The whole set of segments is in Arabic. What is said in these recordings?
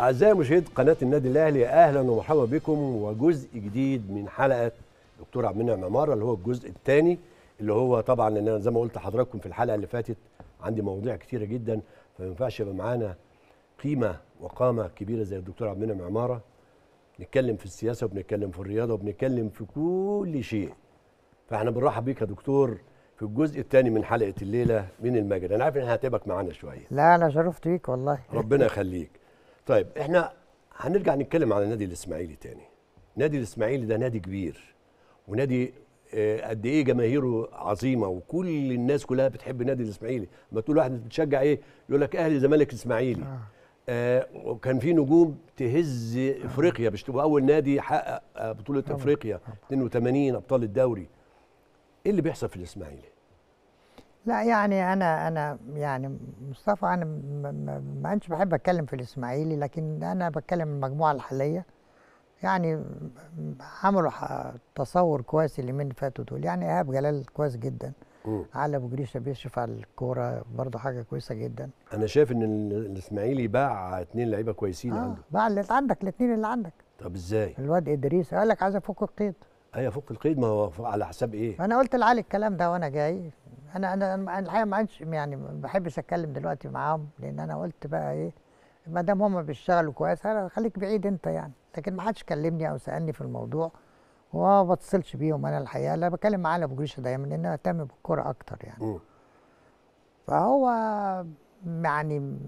أعزائي مشاهدي قناة النادي الأهلي أهلا ومرحبا بكم وجزء جديد من حلقة دكتور عبد المنعم عمارة اللي هو الجزء الثاني اللي هو طبعا أنا زي ما قلت لحضراتكم في الحلقة اللي فاتت عندي مواضيع كثيرة جدا فما ينفعش يبقى معانا قيمة وقامة كبيرة زي الدكتور عبد المنعم عمارة نتكلم في السياسة وبنتكلم في الرياضة وبنتكلم في كل شيء فاحنا بنرحب بيك يا دكتور في الجزء الثاني من حلقة الليلة من المجد أنا عارف إن هتعبك معانا شوية لا أنا شرفت بيك والله ربنا يخليك طيب احنا هنرجع نتكلم على النادي الاسماعيلي تاني نادي الاسماعيلي ده نادي كبير ونادي آه، قد ايه جماهيره عظيمه وكل الناس كلها بتحب نادي الاسماعيلي ما تقول واحد بتشجع ايه يقول لك اهلي زمالك اسماعيلي آه. آه وكان في نجوم تهز افريقيا مش اول نادي حقق آه، بطوله آه. افريقيا 82 ابطال الدوري ايه اللي بيحصل في الاسماعيلي لا يعني انا انا يعني مصطفى انا ما كنتش بحب اتكلم في الاسماعيلي لكن انا بتكلم المجموعه الحاليه يعني عملوا تصور كويس اللي من فاتوا دول يعني ايهاب جلال كويس جدا علي ابو جريشه بيشرف على الكوره برضه حاجه كويسه جدا انا شايف ان الاسماعيلي باع اثنين لعيبه كويسين آه عنده باع اللي عندك الاثنين اللي عندك طب ازاي الواد ادريس قال لك عايز افك القيد ايوه فك القيد ما هو على حساب ايه انا قلت لعلي الكلام ده وانا جاي انا انا الحقيقه ما عادش يعني ما بحبش اتكلم دلوقتي معاهم لان انا قلت بقى ايه ما دام هم بيشتغلوا كويس انا خليك بعيد انت يعني لكن ما حدش كلمني او سالني في الموضوع وما بتصلش بيهم انا الحقيقه لا بكلم معاه ابو جريشه دايما لان انا اهتم بالكوره اكتر يعني فهو يعني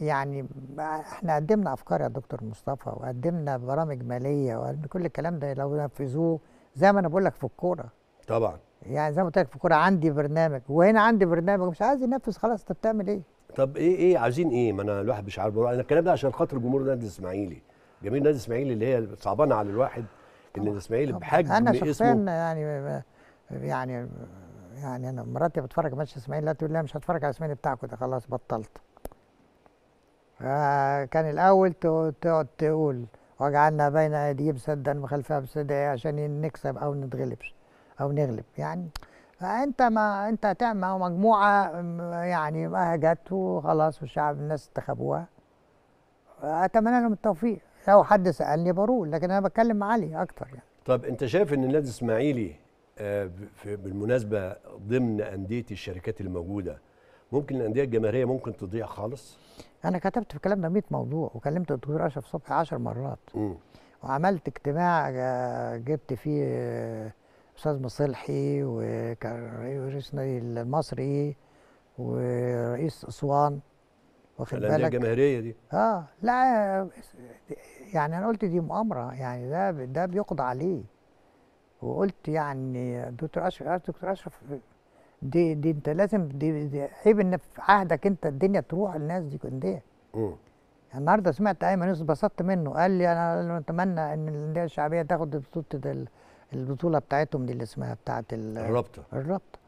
يعني احنا قدمنا افكار يا دكتور مصطفى وقدمنا برامج ماليه وكل الكلام ده لو نفذوه زي ما انا بقول لك في الكوره طبعا يعني زي ما قلت لك في الكوره عندي برنامج وهنا عندي برنامج مش عايز ينفذ خلاص انت بتعمل ايه؟ طب ايه ايه عايزين ايه؟ ما انا الواحد مش عارف انا الكلام ده عشان خاطر جمهور نادي الاسماعيلي جماهير نادي الاسماعيلي اللي هي صعبانه على الواحد ان الاسماعيلي بحجم انا شخصيا يعني يعني يعني انا مراتي بتفرج على ماتش الاسماعيلي لا تقول لي مش هتفرج على الاسماعيلي بتاعكم ده خلاص بطلت آه، كان الاول تقعد تقول وجعلنا بين ايديهم سدا وخلفها بسدا عشان نكسب او نتغلبش او نغلب يعني فانت ما انت تعمل مجموعه يعني ما جت وخلاص والشعب الناس انتخبوها اتمنى لهم التوفيق لو حد سالني بقول لكن انا بتكلم علي اكتر يعني طب انت شايف ان النادي الاسماعيلي آه، بالمناسبه ضمن انديه الشركات الموجوده ممكن الانديه الجماهيريه ممكن تضيع خالص انا كتبت في الكلام ده 100 موضوع وكلمت الدكتور اشرف صبحي 10 مرات م. وعملت اجتماع آه، جبت فيه الاستاذ مصلحي وكان رئيس النادي المصري ورئيس اسوان واخد بالك الانديه الجماهيريه دي اه لا يعني انا قلت دي مؤامره يعني ده ده بيقضى عليه وقلت يعني دكتور اشرف آه، دكتور اشرف دي دي انت لازم دي, دي عيب ان في عهدك انت الدنيا تروح الناس دي انديه يعني النهارده سمعت ايمن يوسف اتبسطت منه قال لي انا اتمنى ان الانديه الشعبيه تاخد بطوله البطوله بتاعتهم دي اللي اسمها بتاعه الرابطه الرابطه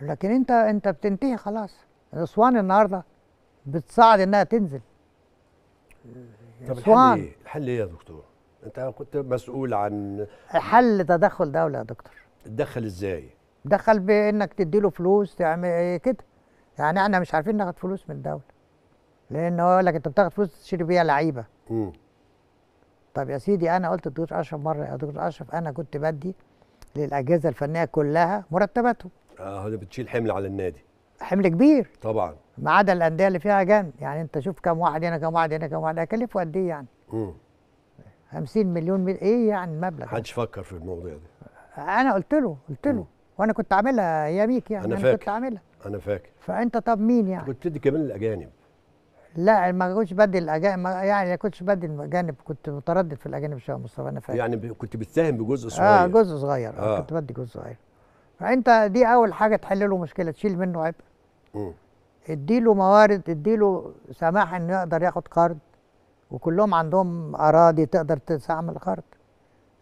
لكن انت انت بتنتهي خلاص اسوان النهارده بتصعد انها تنزل طب الحل ايه؟ الحل ايه يا دكتور؟ انت كنت مسؤول عن حل تدخل دوله يا دكتور تدخل ازاي؟ تدخل بانك تديله فلوس تعمل ايه كده يعني احنا مش عارفين ناخد فلوس من الدوله لان هو يقول لك انت بتاخد فلوس تشتري بيها لعيبه طب يا سيدي انا قلت الدكتور اشرف مره يا دكتور اشرف انا كنت بدي للاجهزه الفنيه كلها مرتباتهم اه ده بتشيل حمل على النادي حمل كبير طبعا ما عدا الانديه اللي فيها جن يعني انت شوف كم واحد هنا كم واحد هنا كم واحد هيكلفوا قد ايه يعني؟ امم 50 مليون مل... ايه يعني المبلغ حدش فكر في الموضوع ده انا قلت له قلت له مم. وانا كنت عاملها يا ميك يعني انا, أنا فاكر. كنت عاملها انا فاكر فانت طب مين يعني؟ كنت بتدي كمان الاجانب لا ما كنتش بدي الاجانب يعني ما كنتش بدي الاجانب كنت متردد في الاجانب شويه مصطفى انا فاهم يعني كنت بتساهم بجزء آه، صغير اه جزء صغير آه. كنت بدي جزء صغير فانت دي اول حاجه تحل له مشكله تشيل منه عبء ادي له موارد ادي له سماح انه يقدر ياخد قرض وكلهم عندهم اراضي تقدر تستعمل قرض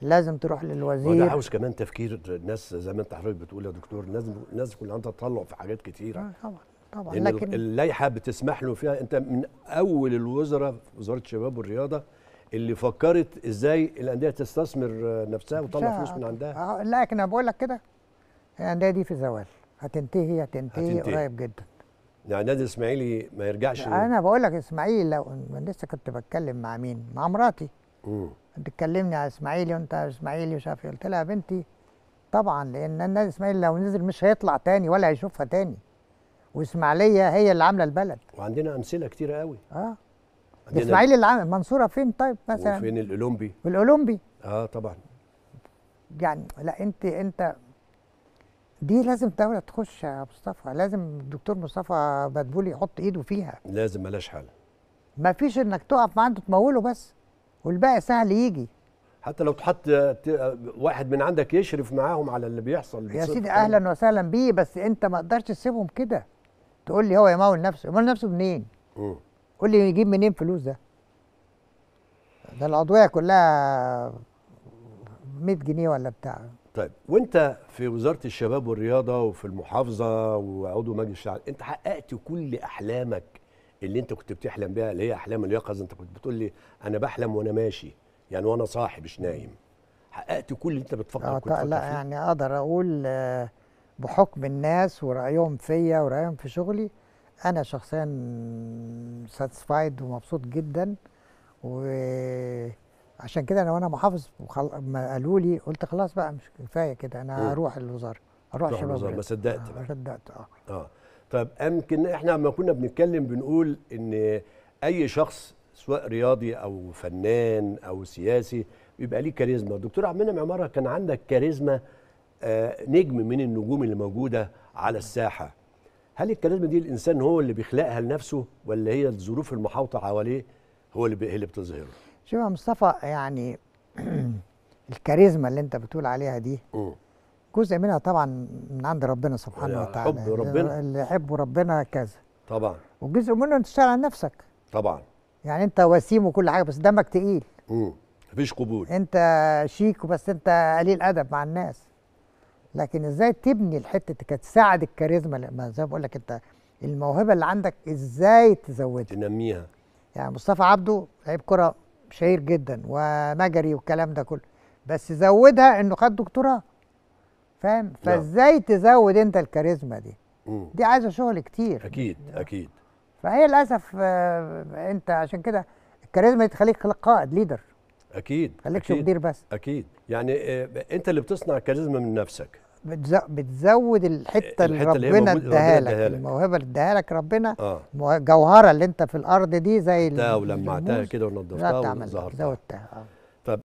لازم تروح للوزير وده عاوز كمان تفكير الناس زي ما انت حضرتك بتقول يا دكتور لازم الناس يكون عندها تطلع في حاجات كتيره آه طبعا طبعا لكن اللائحه بتسمح له فيها انت من اول الوزراء وزاره الشباب والرياضه اللي فكرت ازاي الانديه تستثمر نفسها وتطلع فلوس من عندها آه، لا لكن انا بقول لك كده الانديه دي في زوال هتنتهي هتنتهي قريب جدا يعني نادي الاسماعيلي ما يرجعش انا بقول لك اسماعيل لو لسه كنت بتكلم مع مين مع مراتي امم تكلمني على اسماعيلي وانت اسماعيلي ومش عارف إيه. قلت لها يا بنتي طبعا لان النادي الاسماعيلي لو نزل مش هيطلع تاني ولا هيشوفها تاني واسماعيليه هي اللي عامله البلد وعندنا امثله كتيره قوي اه اسماعيل اللي عامل منصوره فين طيب مثلا وفين الاولمبي الاولمبي اه طبعا يعني لا انت انت دي لازم دولة تخش يا مصطفى لازم الدكتور مصطفى بدبولي يحط ايده فيها لازم ملاش حل ما فيش انك تقف مع عنده تموله بس والباقي سهل يجي حتى لو تحط واحد من عندك يشرف معاهم على اللي بيحصل يا سيدي اهلا وسهلا بيه بس انت ما تقدرش تسيبهم كده تقول لي هو يمول نفسه يمول نفسه منين؟ قول لي يجيب منين فلوس ده؟ ده الأضوية كلها 100 جنيه ولا بتاع طيب وانت في وزاره الشباب والرياضه وفي المحافظه وعضو مجلس الشعب انت حققت كل احلامك اللي انت كنت بتحلم بيها اللي هي احلام اليقظه انت كنت بتقول لي انا بحلم وانا ماشي يعني وانا صاحي مش نايم حققت كل اللي انت بتفكر آه كنت لا فيه؟ يعني اقدر اقول آه بحكم الناس ورأيهم فيا ورأيهم في شغلي أنا شخصيا ساتسفايد ومبسوط جدا وعشان كده أنا وأنا محافظ وخل... ما قالوا لي قلت خلاص بقى مش كفايه كده أنا هروح الوزارة هروح شباب الوزارة ما صدقت ما صدقت آه. آه طيب يمكن إحنا لما كنا بنتكلم بنقول إن أي شخص سواء رياضي أو فنان أو سياسي بيبقى ليه كاريزما دكتور عبد المنعم عمارة كان عندك كاريزما آه، نجم من النجوم اللي موجوده على الساحه هل الكاريزما دي الانسان هو اللي بيخلقها لنفسه ولا هي الظروف المحاوطه حواليه هو اللي اللي بتظهره شوف يا مصطفى يعني الكاريزما اللي انت بتقول عليها دي جزء منها طبعا من عند ربنا سبحانه وتعالى حب ربنا اللي يحبه ربنا كذا طبعا وجزء منه انت تشتغل على نفسك طبعا يعني انت وسيم وكل حاجه بس دمك تقيل امم مفيش قبول انت شيك بس انت قليل ادب مع الناس لكن ازاي تبني الحته كانت تساعد الكاريزما زي ما بقول لك انت الموهبه اللي عندك ازاي تزودها تنميها يعني مصطفى عبده لعيب كره شهير جدا ومجري والكلام ده كله بس زودها انه خد دكتوراه فاهم نعم. فازاي تزود انت الكاريزما دي مم. دي عايزه شغل كتير اكيد يعني. اكيد فهي للاسف آه، انت عشان كده الكاريزما دي تخليك قائد ليدر اكيد خليكش مدير بس اكيد يعني آه، انت اللي بتصنع كاريزما من نفسك بتزود الحته, الحتة اللي ربنا اداها لك الموهبه اللي اداها لك ربنا آه. الجوهره اللي انت في الارض دي زي ده ولمعتها كده ونضفتها وظهرتها زودتها آه.